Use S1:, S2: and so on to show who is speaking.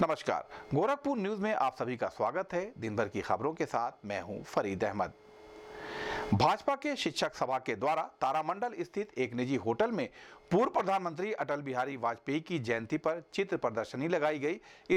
S1: नमस्कार गोरखपुर न्यूज में आप सभी का स्वागत है दिन भर की खबरों के साथ मैं हूं फरीद अहमद भाजपा के शिक्षक सभा के द्वारा तारामंडल स्थित एक निजी होटल में पूर्व प्रधानमंत्री अटल बिहारी वाजपेयी की जयंती पर चित्र प्रदर्शनी लगाई गई